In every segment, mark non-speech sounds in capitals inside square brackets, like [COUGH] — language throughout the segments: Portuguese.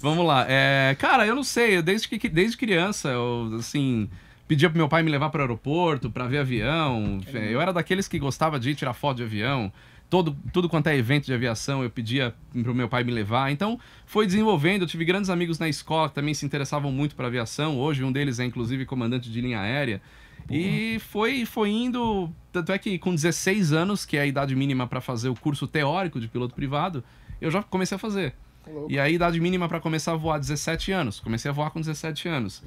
Vamos lá. É, cara, eu não sei, desde, que, desde criança, eu, assim, pedia pro meu pai me levar pro aeroporto, para ver avião. Eu era daqueles que gostava de ir tirar foto de avião. Todo, tudo quanto é evento de aviação, eu pedia pro meu pai me levar. Então, foi desenvolvendo. Eu tive grandes amigos na escola que também se interessavam muito para aviação. Hoje, um deles é, inclusive, comandante de linha aérea. E foi, foi indo. Tanto é que com 16 anos, que é a idade mínima para fazer o curso teórico de piloto privado, eu já comecei a fazer. Tá e aí, idade mínima para começar a voar, 17 anos. Comecei a voar com 17 anos.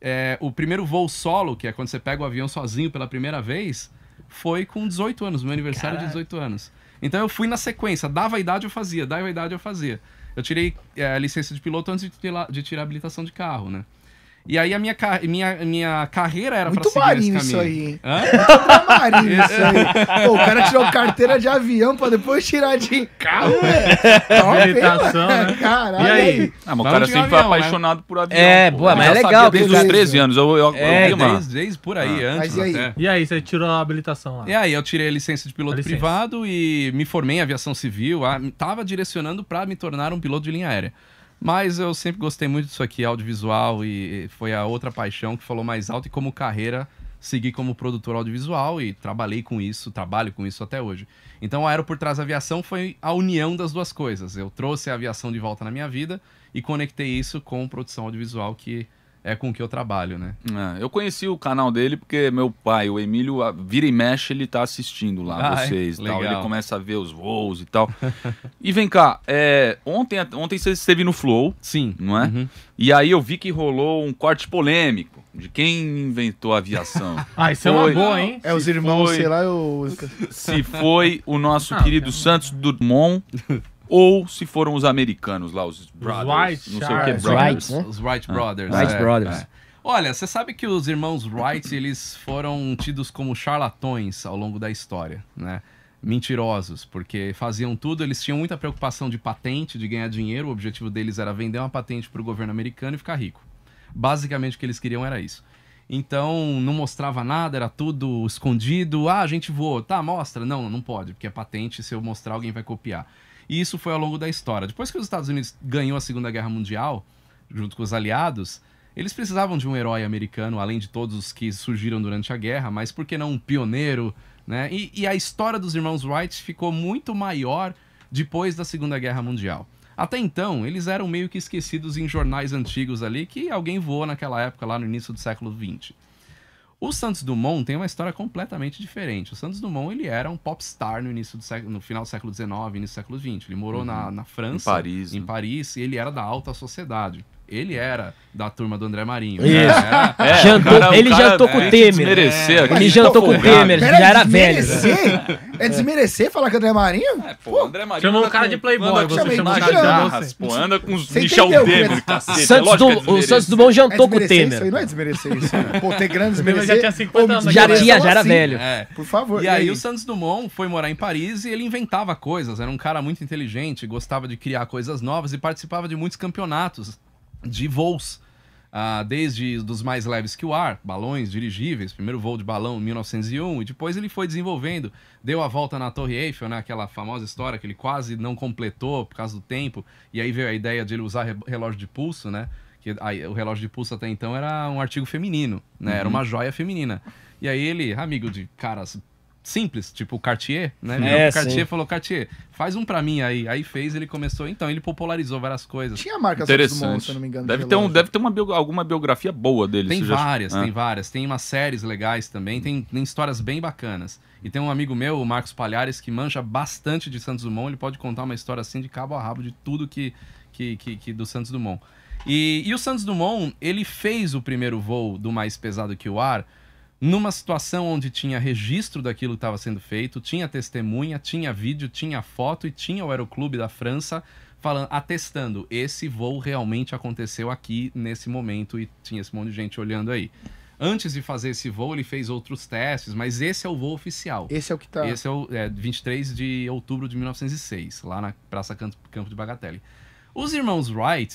É, o primeiro voo solo, que é quando você pega o avião sozinho pela primeira vez, foi com 18 anos, meu aniversário é Caraca. de 18 anos. Então eu fui na sequência, dava a idade eu fazia, dava a idade eu fazia. Eu tirei é, a licença de piloto antes de tirar, de tirar a habilitação de carro, né? E aí a minha, minha, minha carreira era Muito pra seguir marinho esse caminho. isso aí, Hã? Muito marinho [LAUGHS] isso aí. Pô, o cara tirou carteira de avião pra depois tirar de carro, velho. Tá habilitação, né? Caralho. E aí? Ah, mas o cara sempre foi né? apaixonado né? por avião. É, pô, mas é legal. Desde os 13 é anos, eu, eu, é, Desde por aí, ah, antes. Mas e aí? Até. E aí, você tirou a habilitação lá? E aí, eu tirei a licença de piloto licença. privado e me formei em aviação civil. Ah, tava direcionando pra me tornar um piloto de linha aérea. Mas eu sempre gostei muito disso aqui, audiovisual, e foi a outra paixão que falou mais alto. E como carreira, segui como produtor audiovisual e trabalhei com isso, trabalho com isso até hoje. Então, Aero por Trás da Aviação foi a união das duas coisas. Eu trouxe a aviação de volta na minha vida e conectei isso com produção audiovisual que é com que eu trabalho, né? É, eu conheci o canal dele porque meu pai, o Emílio, vira e mexe, ele tá assistindo lá Ai, ah, é? vocês legal. tal. Ele começa a ver os voos e tal. e vem cá, é, ontem, ontem você esteve no Flow. Sim. Não é? Uhum. E aí eu vi que rolou um corte polêmico de quem inventou a aviação. [LAUGHS] ah, isso foi, é uma boa, hein? É os irmãos, foi, sei lá, os... Se foi o nosso ah, querido Santos Dumont [LAUGHS] ou se foram os americanos lá, os brothers, os não sei o que, brothers. Wright, né? Os Wright ah. Brothers. Ah, Wright é, Brothers. É. Olha, você sabe que os irmãos Wright, eles foram tidos como charlatões ao longo da história, né? Mentirosos, porque faziam tudo, eles tinham muita preocupação de patente, de ganhar dinheiro, o objetivo deles era vender uma patente para o governo americano e ficar rico. Basicamente o que eles queriam era isso. Então, não mostrava nada, era tudo escondido. Ah, a gente voou. Tá, mostra. Não, não pode, porque é patente, se eu mostrar alguém vai copiar. E isso foi ao longo da história. Depois que os Estados Unidos ganhou a Segunda Guerra Mundial, junto com os aliados, eles precisavam de um herói americano, além de todos os que surgiram durante a guerra, mas por que não um pioneiro, né? E, e a história dos irmãos Wright ficou muito maior depois da Segunda Guerra Mundial. Até então, eles eram meio que esquecidos em jornais antigos ali, que alguém voou naquela época, lá no início do século XX. O Santos Dumont tem uma história completamente diferente. O Santos Dumont ele era um popstar no início do século, no final do século XIX, início do século XX. Ele morou uhum. na, na França, em Paris, em né? Paris, e ele era da alta sociedade ele era da turma do André Marinho. Isso. Era, é, jantou, cara, ele cara, jantou é, com o Temer. É, ele jantou com o Temer, já era velho. É desmerecer falar que o André Marinho? É, pô, André Marinho. Chamou o cara de Playboy, anda, você chamou o cara de Arras, pô. Anda com os Michel é Temer, tá cacete. Santos do, é o Santos Dumont jantou é com o Temer. Isso aí não é desmerecer isso. Pô, ter grande [LAUGHS] desmerecer. Já tinha 50 anos. Já tinha, já era velho. Por favor. E aí o Santos Dumont foi morar em Paris e ele inventava coisas. Era um cara muito inteligente, gostava de criar coisas novas e participava de muitos campeonatos de voos. Ah, desde dos mais leves que o ar, balões, dirigíveis, primeiro voo de balão em 1901, e depois ele foi desenvolvendo, deu a volta na Torre Eiffel, né, aquela famosa história que ele quase não completou por causa do tempo, e aí veio a ideia de ele usar relógio de pulso, né, que aí, o relógio de pulso até então era um artigo feminino, né, uhum. era uma joia feminina. E aí ele, amigo de caras simples, tipo Cartier, né? Ele é, Cartier sim. falou, Cartier, faz um para mim aí. Aí fez, ele começou, então, ele popularizou várias coisas. Tinha marca Interessante. se não me engano. Deve ter, um, deve ter uma bio, alguma biografia boa dele. Tem várias, já... tem ah. várias. Tem umas séries legais também, tem, tem histórias bem bacanas. E tem um amigo meu, o Marcos Palhares, que manja bastante de Santos Dumont, ele pode contar uma história assim de cabo a rabo de tudo que, que, que, que do Santos Dumont. E, e o Santos Dumont, ele fez o primeiro voo do Mais Pesado Que o Ar, numa situação onde tinha registro daquilo que estava sendo feito, tinha testemunha, tinha vídeo, tinha foto e tinha o Aeroclube da França falando, atestando, esse voo realmente aconteceu aqui nesse momento e tinha esse monte de gente olhando aí. Antes de fazer esse voo, ele fez outros testes, mas esse é o voo oficial. Esse é o que está. Esse é o é, 23 de outubro de 1906, lá na Praça Campo de Bagatelle. Os irmãos Wright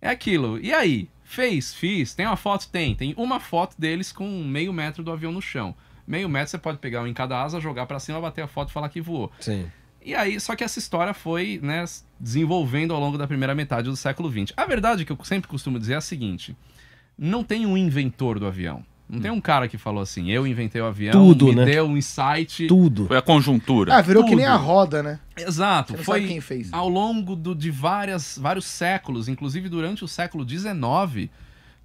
é aquilo. E aí? Fez, fiz. Tem uma foto? Tem. Tem uma foto deles com meio metro do avião no chão. Meio metro você pode pegar um em cada asa, jogar para cima, bater a foto e falar que voou. Sim. E aí, só que essa história foi né, desenvolvendo ao longo da primeira metade do século XX. A verdade que eu sempre costumo dizer é a seguinte: não tem um inventor do avião. Não tem um cara que falou assim, eu inventei o avião, Tudo, me né? deu um insight. Tudo. Foi a conjuntura. Ah, virou Tudo. que nem a roda, né? Exato. Foi quem fez. ao longo do, de várias, vários séculos, inclusive durante o século XIX,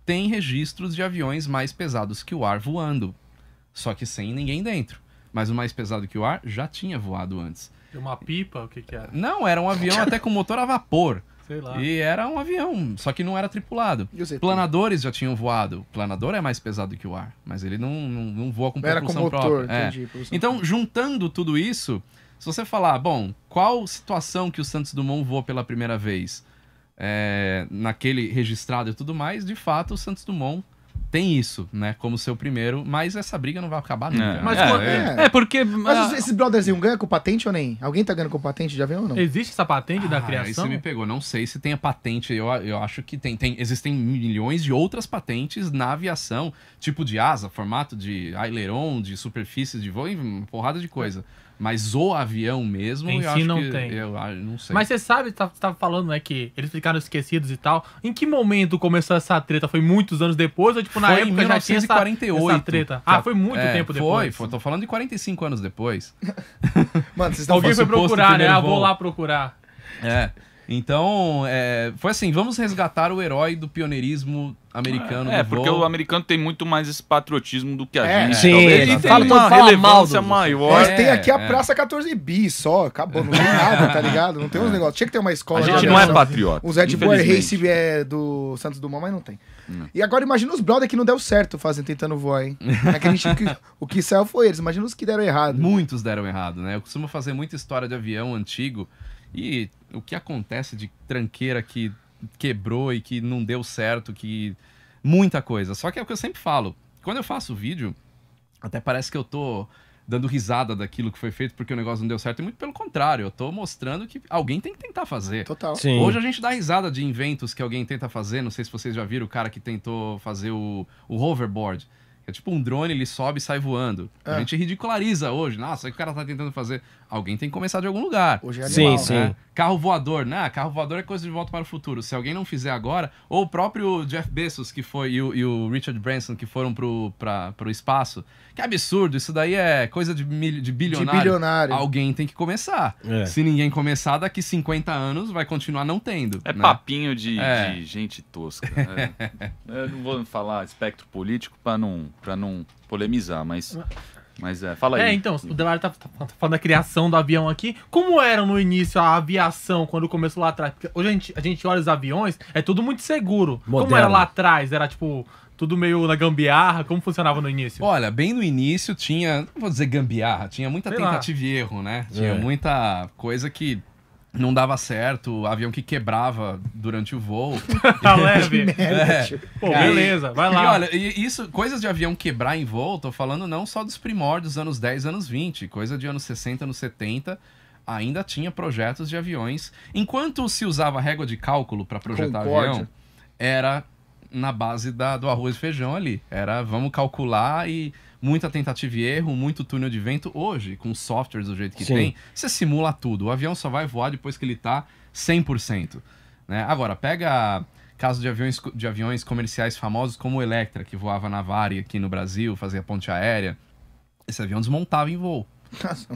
tem registros de aviões mais pesados que o ar voando. Só que sem ninguém dentro. Mas o mais pesado que o ar já tinha voado antes. Uma pipa? O que que era? Não, era um avião [LAUGHS] até com motor a vapor. Sei lá. E era um avião, só que não era tripulado. Planadores já tinham voado. Planador é mais pesado que o ar, mas ele não, não, não voa com propulsão era com motor, própria. É. Entendi, é. propulsão então, própria. juntando tudo isso, se você falar, bom, qual situação que o Santos Dumont voou pela primeira vez? É, naquele registrado e tudo mais, de fato, o Santos Dumont tem isso, né? Como seu primeiro, mas essa briga não vai acabar é. nunca. É, mas, é, é. é, porque. Mas ah, esses brotherzinhos ganham com patente ou nem? Alguém tá ganhando com patente de avião ou não? Existe essa patente ah, da criação? Isso me pegou. Não sei se tem a patente. Eu, eu acho que tem, tem. Existem milhões de outras patentes na aviação, tipo de asa, formato de aileron, de superfície de voo, porrada de coisa. É. Mas o avião mesmo, em eu si não que, tem. Eu, ah, eu não sei. Mas você sabe, você tá, tava falando, né, que eles ficaram esquecidos e tal. Em que momento começou essa treta? Foi muitos anos depois ou tipo na foi época em 1948. já tinha essa treta? Ah, foi muito é, tempo depois. Foi, foi, tô falando de 45 anos depois. [LAUGHS] Mano, vocês estão Alguém foi procurar, né? Ah, vou lá procurar. É. Então, é, foi assim, vamos resgatar o herói do pioneirismo americano. É, é porque o americano tem muito mais esse patriotismo do que a é, gente. É, sim, ele tem fala, uma fala relevância maior. Mas tem aqui a é, Praça 14 b só, acabou, não tem nada, tá ligado? Não tem uns negócios. Tinha que ter uma escola. A gente não é patriota. Os de Bull Race é do Santos Dumont, mas não tem. Não. E agora imagina os brother que não deu certo fazendo tentando voar, hein? É que a gente, o, que, o que saiu foi eles, imagina os que deram errado. Muitos deram errado, né? Eu costumo fazer muita história de avião antigo. E o que acontece de tranqueira que quebrou e que não deu certo, que muita coisa. Só que é o que eu sempre falo. Quando eu faço vídeo, até parece que eu tô dando risada daquilo que foi feito porque o negócio não deu certo. E muito pelo contrário, eu tô mostrando que alguém tem que tentar fazer. Total. Sim. Hoje a gente dá risada de inventos que alguém tenta fazer. Não sei se vocês já viram o cara que tentou fazer o, o hoverboard. É tipo um drone, ele sobe e sai voando. É. A gente ridiculariza hoje. Nossa, o que o cara tá tentando fazer? Alguém tem que começar de algum lugar. Hoje é animal, sim, né? sim. É. Carro voador, né? Carro voador é coisa de volta para o futuro. Se alguém não fizer agora, ou o próprio Jeff Bezos que foi e o, e o Richard Branson que foram pro, pra, pro espaço. Que absurdo, isso daí é coisa de, mil, de bilionário. De bilionário. Alguém tem que começar. É. Se ninguém começar, daqui 50 anos vai continuar não tendo. É né? papinho de, é. de gente tosca. Né? [LAUGHS] Eu não vou falar espectro político para não para não polemizar, mas. Ah. Mas é, fala é, aí. É, então, o Delário tá, tá, tá, falando da criação do avião aqui. Como era no início a aviação quando começou lá atrás? Porque hoje a gente, a gente olha os aviões, é tudo muito seguro. Como era lá atrás? Era tipo. Tudo meio na gambiarra, como funcionava no início? Olha, bem no início tinha, não vou dizer gambiarra, tinha muita Sei tentativa lá. e erro, né? Tinha é. muita coisa que não dava certo, avião que quebrava durante o voo. [LAUGHS] tá leve. é. Pô, beleza, vai lá. E olha, isso, coisas de avião quebrar em voo, tô falando não só dos primórdios, anos 10, anos 20, coisa de anos 60, anos 70, ainda tinha projetos de aviões. Enquanto se usava régua de cálculo para projetar avião, era na base da, do arroz e feijão ali. Era vamos calcular e muita tentativa e erro, muito túnel de vento. Hoje, com softwares do jeito que Sim. tem, você simula tudo. O avião só vai voar depois que ele tá 100%. Né? Agora, pega caso de aviões, de aviões comerciais famosos como o Electra, que voava na Vare aqui no Brasil, fazia ponte aérea. Esse avião desmontava em voo. Nossa,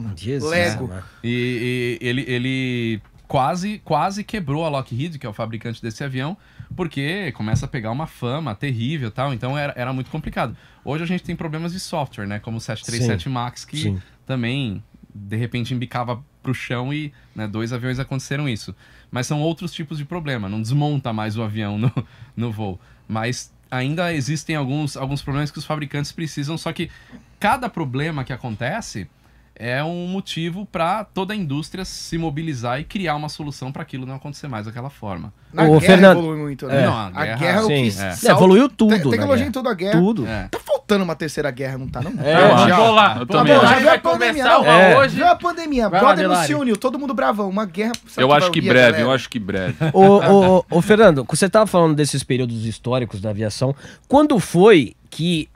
Lego. Né? E, e ele, ele quase, quase quebrou a Lockheed, que é o fabricante desse avião, porque começa a pegar uma fama terrível tal, então era, era muito complicado. Hoje a gente tem problemas de software, né? Como o 737 sim, Max, que sim. também, de repente, embicava para o chão e né, dois aviões aconteceram isso. Mas são outros tipos de problema, não desmonta mais o avião no, [LAUGHS] no voo. Mas ainda existem alguns, alguns problemas que os fabricantes precisam, só que cada problema que acontece é um motivo para toda a indústria se mobilizar e criar uma solução para aquilo não acontecer mais daquela forma. Na Ô, guerra Fernando... evoluiu muito, né? É. Não, a, a guerra, guerra sim, é o que é. Salta... Evoluiu tudo. Te tecnologia né? em toda a guerra. Tudo. É. Tá faltando uma terceira guerra, não tá, não? É, eu já, vou lá. Eu também. já veio a pandemia, não? É. Hoje. Já a pandemia. Vai é. é Brother se uniu, todo mundo bravão. Uma guerra... Eu acho que breve, eu acho que breve. Ô, ô, ô, Fernando, você tava falando desses períodos históricos da aviação. Quando foi que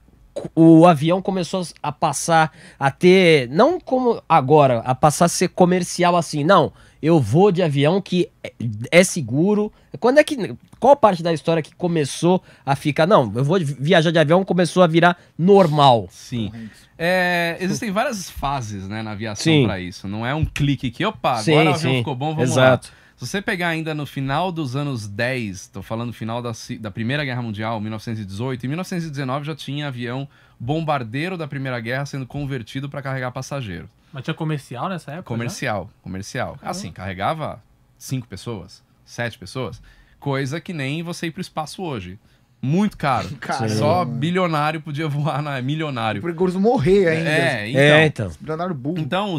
o avião começou a passar a ter, não como agora, a passar a ser comercial assim, não, eu vou de avião que é, é seguro. Quando é que. Qual parte da história que começou a ficar. Não, eu vou viajar de avião começou a virar normal. Sim. É, existem várias fases né, na aviação para isso. Não é um clique que, opa, agora sim, o avião sim. ficou bom, vamos Exato. lá. Se você pegar ainda no final dos anos 10, estou falando final da, da Primeira Guerra Mundial, 1918, em 1919 já tinha avião bombardeiro da Primeira Guerra sendo convertido para carregar passageiros. Mas tinha comercial nessa época? Comercial, já? comercial. Caramba. Assim, carregava cinco pessoas, sete pessoas, coisa que nem você ir para o espaço hoje muito caro. [LAUGHS] Caramba. Só bilionário podia voar na milionário. Por morrer ainda. É, é, então. É, então. Bilionário burro. Então,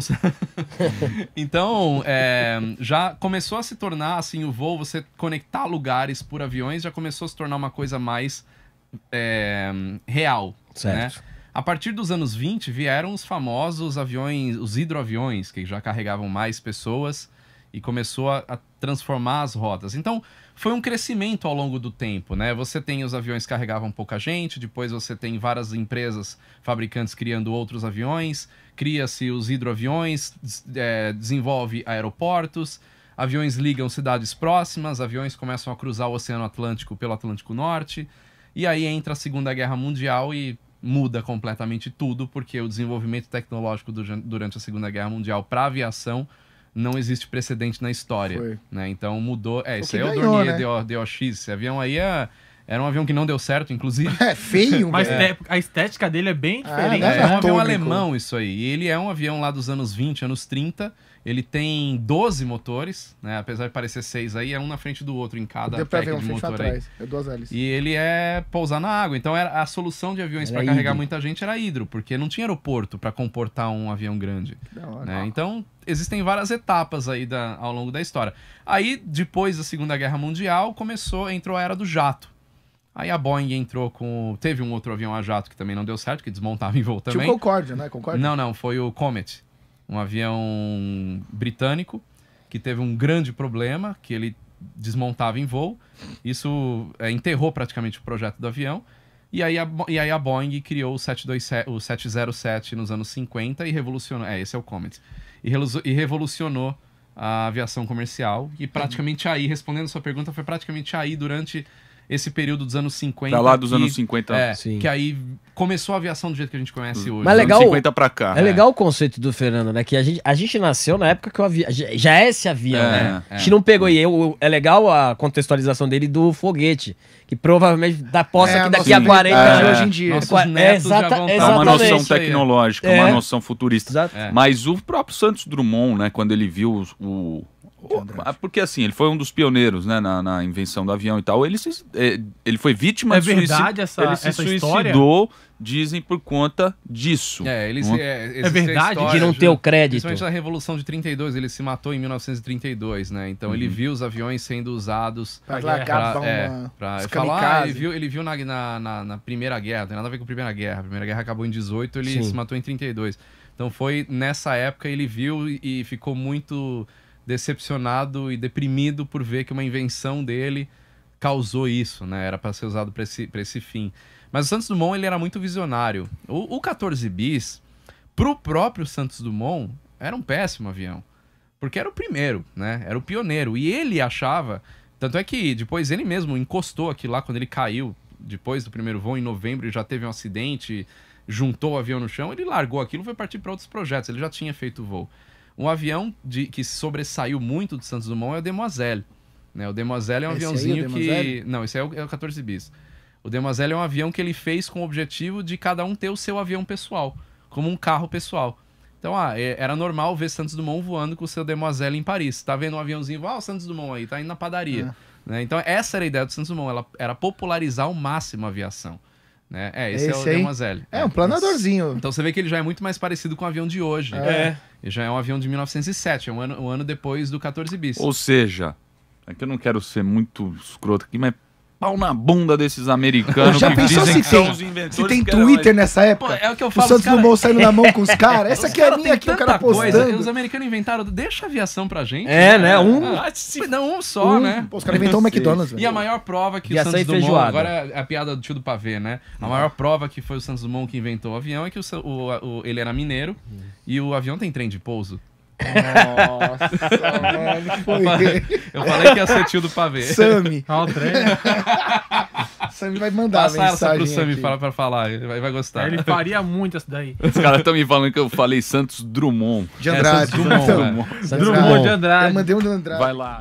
[LAUGHS] então é, já começou a se tornar assim o voo, você conectar lugares por aviões, já começou a se tornar uma coisa mais é, real. Né? Certo. Né? A partir dos anos 20 vieram os famosos aviões, os hidroaviões, que já carregavam mais pessoas e começou a, a transformar as rotas. Então, foi um crescimento ao longo do tempo, né? Você tem os aviões que carregavam pouca gente, depois você tem várias empresas fabricantes criando outros aviões, cria-se os hidroaviões, é, desenvolve aeroportos, aviões ligam cidades próximas, aviões começam a cruzar o Oceano Atlântico pelo Atlântico Norte, e aí entra a Segunda Guerra Mundial e muda completamente tudo, porque o desenvolvimento tecnológico durante a Segunda Guerra Mundial para a aviação não existe precedente na história. Né? Então mudou. É, isso aí é o Dornier né? DOX. Esse avião aí é era um avião que não deu certo, inclusive. [LAUGHS] É feio, Mas é. a estética dele é bem ah, diferente. é, é, um atômico. avião alemão isso aí. Ele é um avião lá dos anos 20, anos 30. Ele tem 12 motores, né? Apesar de parecer seis aí, é um na frente do outro em cada Deu pra ver, um de motor atrás. aí. É duas hélices. E ele é pousar na água. Então era a solução de aviões para carregar muita gente era hidro, porque não tinha aeroporto para comportar um avião grande. Não, né? não. Então existem várias etapas aí da, ao longo da história. Aí depois da Segunda Guerra Mundial começou entrou a era do jato. Aí a Boeing entrou com. Teve um outro avião a jato que também não deu certo, que desmontava em voo também. Tinha o Concorde, né? Concorde? Não, não, foi o Comet, um avião britânico que teve um grande problema, que ele desmontava em voo. Isso é, enterrou praticamente o projeto do avião. E aí, a, e aí a Boeing criou o 727, o 707 nos anos 50 e revolucionou. É, esse é o Comet. e revolucionou a aviação comercial. E praticamente aí, respondendo a sua pergunta, foi praticamente aí durante esse período dos anos 50. Pra lá dos que, anos 50. É, Sim. Que aí começou a aviação do jeito que a gente conhece hoje. Mas legal, 50 pra cá. É, é legal o conceito do Fernando, né? Que a gente, a gente nasceu na época que o avião... Já é esse avião, é, né? É. A gente não pegou. E eu, é legal a contextualização dele do foguete. Que provavelmente dá posse é, que daqui a 40 anos é. hoje em dia. Nossos netos exata, já vão tá é uma noção tecnológica, uma noção futurista. Mas o próprio Santos Drummond, né? Quando ele viu o de Andrade? Ah, porque assim, ele foi um dos pioneiros né, na, na invenção do avião e tal. Ele, se, é, ele foi vítima é de verdade suicídio. Essa, ele se essa suicidou, história? dizem, por conta disso. É, ele se, é, é verdade de não ter o crédito. Principalmente na Revolução de 32, ele se matou em 1932, né? Então uhum. ele viu os aviões sendo usados para pra, é, pra falar, ah, ele viu, ele viu na, na, na, Primeira Guerra, tem nada a ver com a Primeira Guerra. A Primeira Guerra acabou em 18, ele Sim. se matou em 32. Então foi nessa época ele viu e ficou muito decepcionado e deprimido por ver que uma invenção dele causou isso, né? Era para ser usado para esse, esse fim. Mas o Santos Dumont ele era muito visionário. O, o 14 bis, pro próprio Santos Dumont, era um péssimo avião. Porque era o primeiro, né? Era o pioneiro. E ele achava. Tanto é que depois ele mesmo encostou aqui lá quando ele caiu, depois do primeiro voo, em novembro, e já teve um acidente, juntou o avião no chão, ele largou aquilo e foi partir para outros projetos. Ele já tinha feito o voo. Um avião de, que sobressaiu muito do Santos Dumont é o Demoiselle. Né? O Demoiselle é um esse aviãozinho que. Não, esse é o, é o 14 bis. O Demoiselle é um avião que ele fez com o objetivo de cada um ter o seu avião pessoal, como um carro pessoal. Então, ah, é, era normal ver Santos Dumont voando com o seu Demoiselle em Paris. Tá vendo um aviãozinho, ah, o Santos Dumont aí, tá indo na padaria. É. Né? Então, essa era a ideia do Santos Dumont, ela era popularizar ao máximo a aviação. Né? É, esse, é esse é o Demoiselle. É, é, um planadorzinho. Então você vê que ele já é muito mais parecido com o avião de hoje. É. é. Ele já é um avião de 1907, é um ano, um ano depois do 14 bis. Ou seja, é que eu não quero ser muito escroto aqui, mas pau na bunda desses americanos já que dizem se que tem, são os Se tem Twitter nessa época, Pô, é o que eu falo. O Santos cara... Dumont saindo na mão com os caras. [LAUGHS] Essa os aqui cara é minha aqui, o cara postando. Coisa. Os americanos inventaram, deixa a aviação pra gente. É, né? Um. Ah, se... Não, um só, um. né? Pô, os caras inventaram o McDonald's. Velho. E a maior prova que o Santos Dumont... Agora é a é piada do tio do pavê, né? A maior uhum. prova que foi o Santos Dumont que inventou o avião é que o, o, ele era mineiro hum. e o avião tem trem de pouso. Nossa, mano, [LAUGHS] foi. Eu falei que ia ser tio do pavê. Sami. [LAUGHS] [LAUGHS] Sami vai mandar Passa mensagem essa pro Sami para, falar, ele vai, vai gostar. Ele faria muito essa daí. Os caras estão me falando que eu falei Santos Drummond. De Andrade. É, Drummond, Drummond. Drummond de Andrade. Eu mandei um de Andrade. Vai lá.